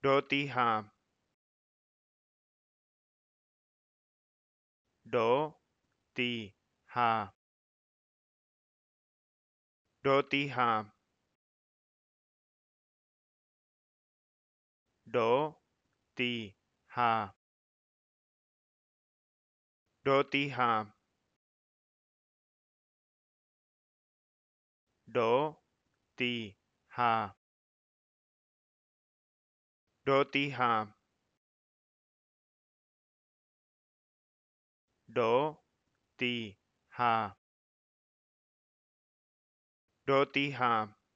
Dorothy Ham. Dorothy Ham. Dorothy Ha. Dorothy Ham. Dorothy Ham. Dorothy Ham. Dorothy Ham. Dorothy Ham.